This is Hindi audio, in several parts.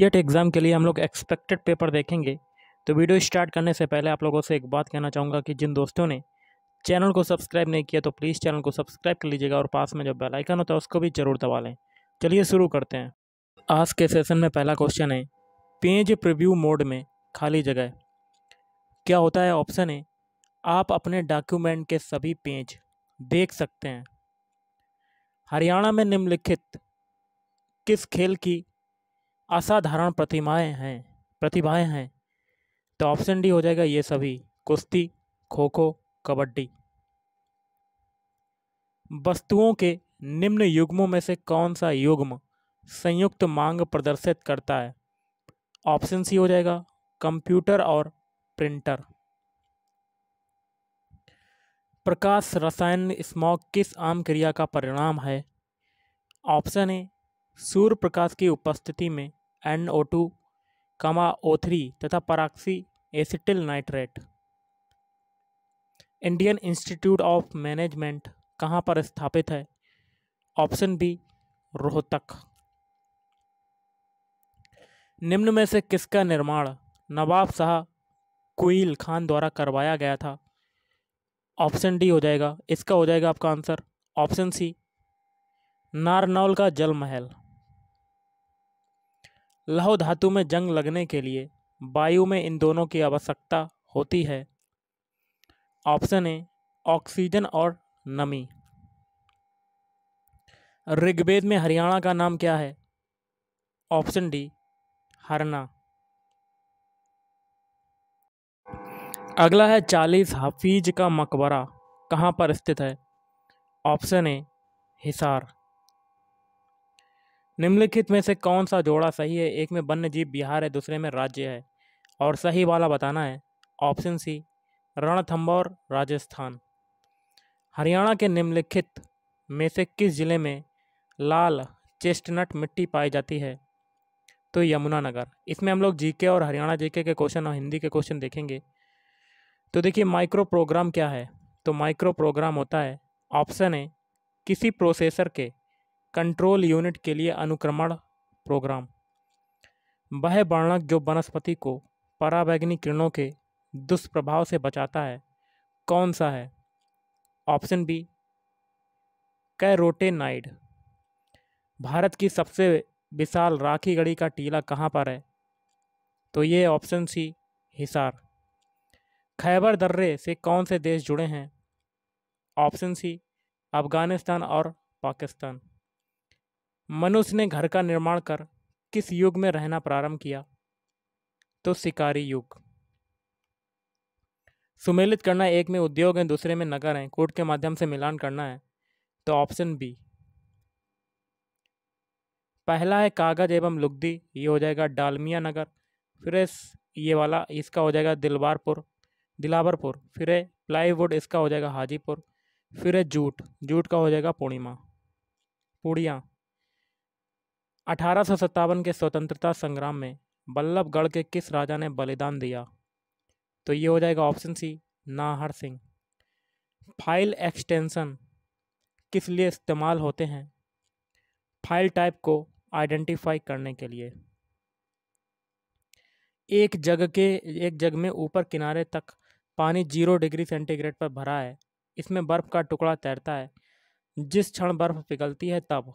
टेट एग्ज़ाम e के लिए हम लोग एक्सपेक्टेड पेपर देखेंगे तो वीडियो स्टार्ट करने से पहले आप लोगों से एक बात कहना चाहूँगा कि जिन दोस्तों ने चैनल को सब्सक्राइब नहीं किया तो प्लीज़ चैनल को सब्सक्राइब कर लीजिएगा और पास में जो बेल आइकन होता है उसको भी ज़रूर दबा लें चलिए शुरू करते हैं आज के सेशन में पहला क्वेश्चन है पेज प्रिव्यू मोड में खाली जगह क्या होता है ऑप्शन है आप अपने डॉक्यूमेंट के सभी पेज देख सकते हैं हरियाणा में निम्नलिखित किस खेल की असाधारण प्रतिमाएं हैं प्रतिभाएं हैं तो ऑप्शन डी हो जाएगा ये सभी कुश्ती खो खो कबड्डी वस्तुओं के निम्न युग्मों में से कौन सा युग्म संयुक्त मांग प्रदर्शित करता है ऑप्शन सी हो जाएगा कंप्यूटर और प्रिंटर प्रकाश रसायन स्मॉग किस आम क्रिया का परिणाम है ऑप्शन ए सूर्य प्रकाश की उपस्थिति में N O two comma O three तथा peroxy acetyl nitrate Indian Institute of Management कहाँ पर स्थापित है ऑप्शन बी रोहतक निम्न में से किसका निर्माण नवाब शाह कुईल खान द्वारा करवाया गया था ऑप्शन डी हो जाएगा इसका हो जाएगा आपका आंसर ऑप्शन सी नारनौल का जल महल लौह धातु में जंग लगने के लिए वायु में इन दोनों की आवश्यकता होती है ऑप्शन ए ऑक्सीजन और नमी ऋग्वेद में हरियाणा का नाम क्या है ऑप्शन डी हरना अगला है चालीस हफीज का मकबरा कहाँ पर स्थित है ऑप्शन ए हिसार निम्नलिखित में से कौन सा जोड़ा सही है एक में वन्य जीव बिहार है दूसरे में राज्य है और सही वाला बताना है ऑप्शन सी रणथंबौर राजस्थान हरियाणा के निम्नलिखित में से किस ज़िले में लाल चेस्टनट मिट्टी पाई जाती है तो यमुनानगर इसमें हम लोग जीके और हरियाणा जीके के क्वेश्चन और हिंदी के क्वेश्चन देखेंगे तो देखिए माइक्रो प्रोग्राम क्या है तो माइक्रो प्रोग्राम होता है ऑप्शन है किसी प्रोसेसर के कंट्रोल यूनिट के लिए अनुक्रमण प्रोग्राम वह वर्णक जो वनस्पति को पराबैग्नि किरणों के दुष्प्रभाव से बचाता है कौन सा है ऑप्शन बी कैरोटेनाइड भारत की सबसे विशाल राखी गढ़ी का टीला कहाँ पर है तो ये ऑप्शन सी हिसार खैबर दर्रे से कौन से देश जुड़े हैं ऑप्शन सी अफ़गानिस्तान और पाकिस्तान मनुष्य ने घर का निर्माण कर किस युग में रहना प्रारंभ किया तो शिकारी युग सुमेलित करना एक में उद्योग है दूसरे में नगर है कोर्ट के माध्यम से मिलान करना है तो ऑप्शन बी पहला है कागज एवं लुगदी ये हो जाएगा डालमिया नगर फिर ये वाला इसका हो जाएगा दिलवारपुर दिलावरपुर फिर है प्लाईवुड इसका हो जाएगा हाजीपुर फिर है जूट जूट का हो जाएगा पूर्णिमा पूड़िया अठारह के स्वतंत्रता संग्राम में बल्लभगढ़ के किस राजा ने बलिदान दिया तो ये हो जाएगा option C Nahar Singh file extension किस लिए इस्तेमाल होते हैं फाइल टाइप को आइडेंटिफाई करने के लिए एक जग के एक जग में ऊपर किनारे तक पानी जीरो डिग्री सेंटीग्रेड पर भरा है इसमें बर्फ़ का टुकड़ा तैरता है जिस क्षण बर्फ़ पिघलती है तब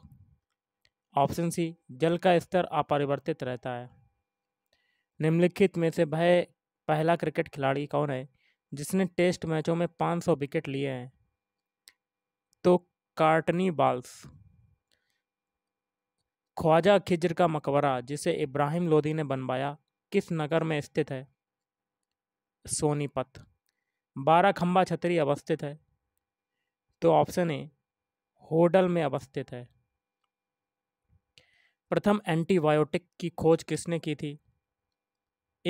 ऑप्शन सी जल का स्तर अपरिवर्तित रहता है निम्नलिखित में से भय पहला क्रिकेट खिलाड़ी कौन है जिसने टेस्ट मैचों में 500 विकेट लिए हैं तो कार्टनी बाल्स ख्वाजा खिजर का मकबरा जिसे इब्राहिम लोधी ने बनवाया किस नगर में स्थित है सोनीपत बारह खम्बा छतरी अवस्थित है तो ऑप्शन ए होडल में अवस्थित है प्रथम एंटीबायोटिक की खोज किसने की थी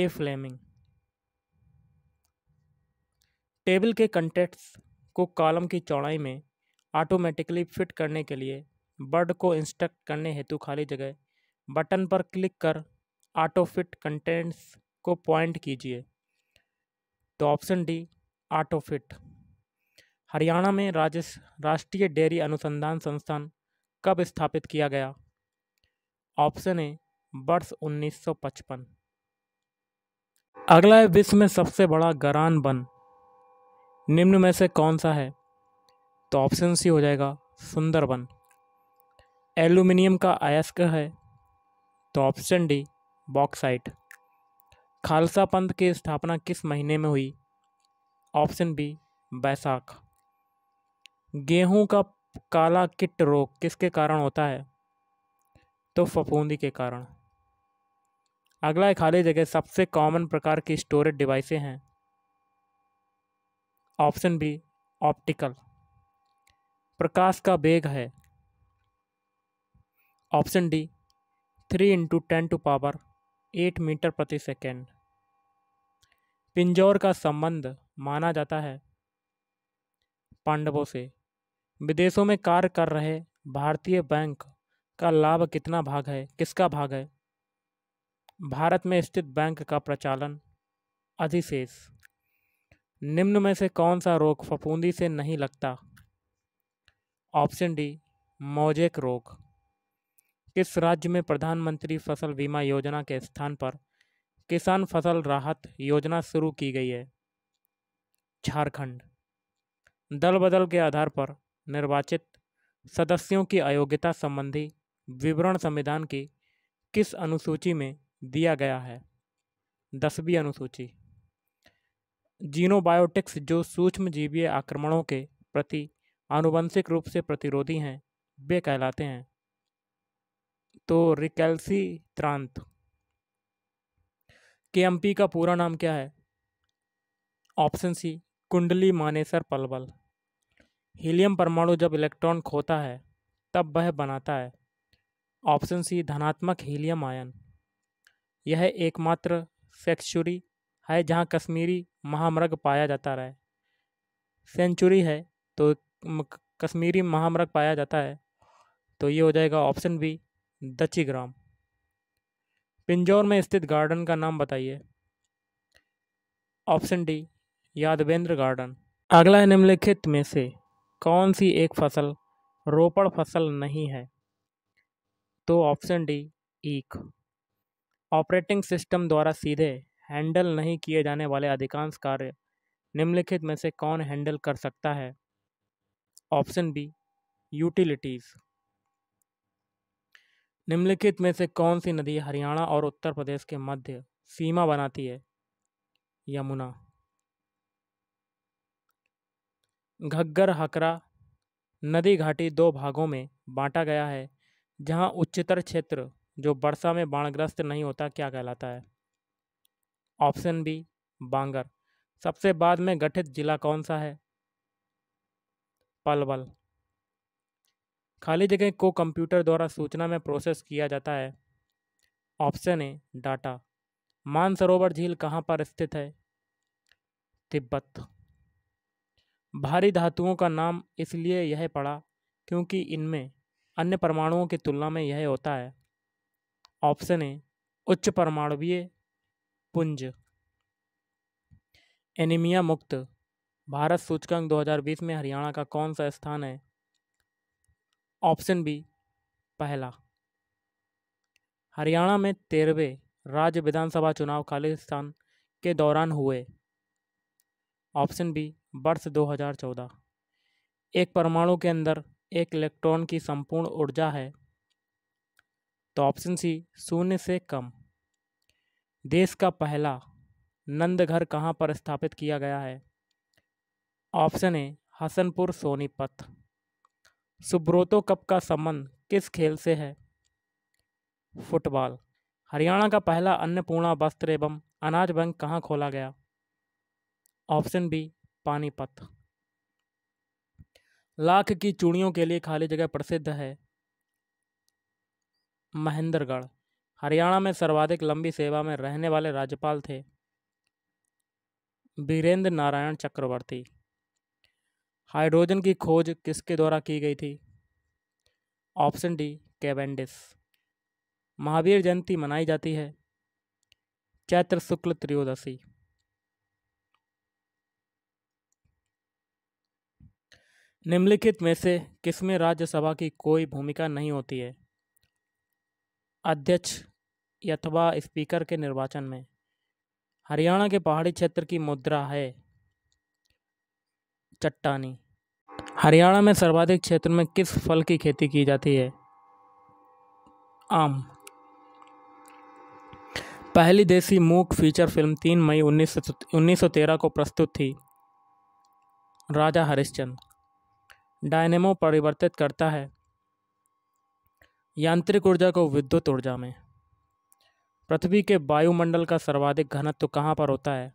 ए फ्लेमिंग टेबल के कंटेंट्स को कॉलम की चौड़ाई में ऑटोमेटिकली फिट करने के लिए बर्ड को इंस्ट्रक्ट करने हेतु खाली जगह बटन पर क्लिक कर ऑटो फिट कंटेंट्स को पॉइंट कीजिए तो option D auto fit Haryana में राजस्व राष्ट्रीय डेयरी अनुसंधान संस्थान कब स्थापित किया गया ऑप्शन ए वर्ष 1955 अगला है विश्व में सबसे बड़ा गरान वन निम्न में से कौन सा है तो ऑप्शन सी हो जाएगा सुंदरबन एल्यूमिनियम का अयस्क है तो ऑप्शन डी बॉक्साइट खालसा पंथ की स्थापना किस महीने में हुई ऑप्शन बी बैसाख गेहूं का काला किट रोग किसके कारण होता है तो फफूंदी के कारण अगला है खाली जगह सबसे कॉमन प्रकार की स्टोरेज डिवाइसें हैं ऑप्शन बी ऑप्टिकल प्रकाश का वेग है option D three into ten to power eight metre प्रति सेकेंड पिंजौर का संबंध माना जाता है पांडवों से विदेशों में कार्य कर रहे भारतीय बैंक का लाभ कितना भाग है किसका भाग है भारत में स्थित बैंक का प्रचालन अधिशेष निम्न में से कौन सा रोग फफूंदी से नहीं लगता ऑप्शन डी मोजेक रोग किस राज्य में प्रधानमंत्री फसल बीमा योजना के स्थान पर किसान फसल राहत योजना शुरू की गई है झारखंड दल बदल के आधार पर निर्वाचित सदस्यों की अयोग्यता संबंधी विवरण संविधान की किस अनुसूची में दिया गया है दसवीं अनुसूची जीनोबायोटिक्स जो सूक्ष्म जीवीय आक्रमणों के प्रति आनुवंशिक रूप से प्रतिरोधी हैं वे कहलाते हैं तो रिकेल्सी त्रांत के का पूरा नाम क्या है ऑप्शन सी कुंडली मानेसर पलबल हीलियम परमाणु जब इलेक्ट्रॉन खोता है तब वह बनाता है ऑप्शन सी धनात्मक हीलियम आयन यह एकमात्र सेक्चुरी है जहां कश्मीरी महामृग पाया जाता है सेंचुरी है तो कश्मीरी महामृग पाया जाता है तो ये हो जाएगा ऑप्शन बी दची ग्राम पिंजौर में स्थित गार्डन का नाम बताइए ऑप्शन डी यादवेंद्र गार्डन अगला निम्नलिखित में से कौन सी एक फसल रोपड़ फसल नहीं है तो ऑप्शन डी ईक ऑपरेटिंग सिस्टम द्वारा सीधे हैंडल नहीं किए जाने वाले अधिकांश कार्य निम्नलिखित में से कौन हैंडल कर सकता है ऑप्शन बी यूटिलिटीज़ निम्नलिखित में से कौन सी नदी हरियाणा और उत्तर प्रदेश के मध्य सीमा बनाती है यमुना घग्गर हकरा नदी घाटी दो भागों में बांटा गया है जहाँ उच्चतर क्षेत्र जो वर्षा में बाणग्रस्त नहीं होता क्या कहलाता है ऑप्शन बी बांगर सबसे बाद में गठित जिला कौन सा है पलवल खाली जगह को कंप्यूटर द्वारा सूचना में प्रोसेस किया जाता है ऑप्शन ए डाटा मानसरोवर झील कहाँ पर स्थित है तिब्बत भारी धातुओं का नाम इसलिए यह पड़ा क्योंकि इनमें अन्य परमाणुओं की तुलना में यह होता है ऑप्शन ए उच्च परमाणुवीय पुंज एनीमिया मुक्त भारत सूचकांक 2020 में हरियाणा का कौन सा स्थान है ऑप्शन बी पहला हरियाणा में तेरहवें राज्य विधानसभा चुनाव खालिस्तान के दौरान हुए ऑप्शन बी वर्ष 2014 एक परमाणु के अंदर एक इलेक्ट्रॉन की संपूर्ण ऊर्जा है तो ऑप्शन सी शून्य से कम देश का पहला नंदघर कहाँ पर स्थापित किया गया है option A Hasanpur Sonipat Subroto cup का संबंध किस खेल से है फुटबॉल हरियाणा का पहला अन्नपूर्णा वस्त्र एवं अनाज बैंक कहाँ खोला गया ऑप्शन बी पानीपत लाख की चूड़ियों के लिए खाली जगह प्रसिद्ध है महेंद्रगढ़ हरियाणा में सर्वाधिक लंबी सेवा में रहने वाले राज्यपाल थे वीरेंद्र नारायण चक्रवर्ती हाइड्रोजन की खोज किसके द्वारा की गई थी option D Cavendish Mahavir Jayanti मनाई जाती है चैत्र शुक्ल त्रयोदशी निम्नलिखित में से किसमें राज्यसभा की कोई भूमिका नहीं होती है अध्यक्ष अथवा स्पीकर के निर्वाचन में हरियाणा के पहाड़ी क्षेत्र की मुद्रा है चट्टानी हरियाणा में सर्वाधिक क्षेत्र में किस फल की खेती की जाती है आम पहली देसी मूक फीचर फिल्म तीन मई उन्नीस सौ तेरह को प्रस्तुत थी राजा हरिश्चंद्र डायनेमो परिवर्तित करता है यांत्रिक ऊर्जा को विद्युत ऊर्जा में पृथ्वी के वायुमंडल का सर्वाधिक घनत्व तो कहाँ पर होता है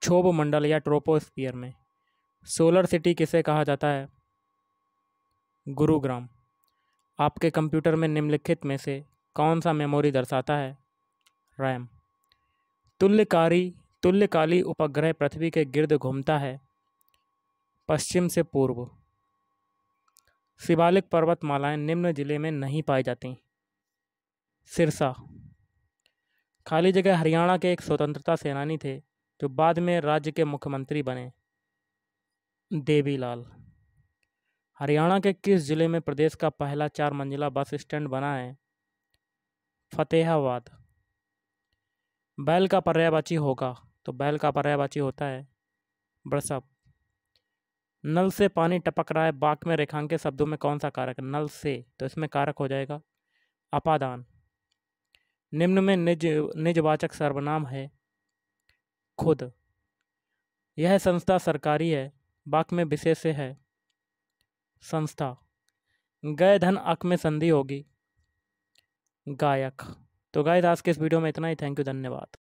क्षोभ मंडल या ट्रोपोस्पियर में सोलर सिटी किसे कहा जाता है गुरुग्राम आपके कंप्यूटर में निम्नलिखित में से कौन सा मेमोरी दर्शाता है रैम तुल्यकारी तुल्यकाली उपग्रह पृथ्वी के गिर्द घूमता है पश्चिम से पूर्व शिवालिक पर्वतमालाएं निम्न जिले में नहीं पाई जाती सिरसा खाली जगह हरियाणा के एक स्वतंत्रता सेनानी थे जो बाद में राज्य के मुख्यमंत्री बने देवीलाल हरियाणा के किस जिले में प्रदेश का पहला चार मंजिला बस स्टैंड बना है फतेहाबाद बैल का पर्यायवाची होगा तो बैल का पर्यायवाची होता है ब्रसप नल से पानी टपक रहा है बाक में रेखांकित शब्दों में कौन सा कारक नल से तो इसमें कारक हो जाएगा अपादान निम्न में निज निजवाचक सर्वनाम है खुद यह संस्था सरकारी है बाक में विशेष है संस्था गय धन अक में संधि होगी गायक तो गाय दास के इस वीडियो में इतना ही थैंक यू धन्यवाद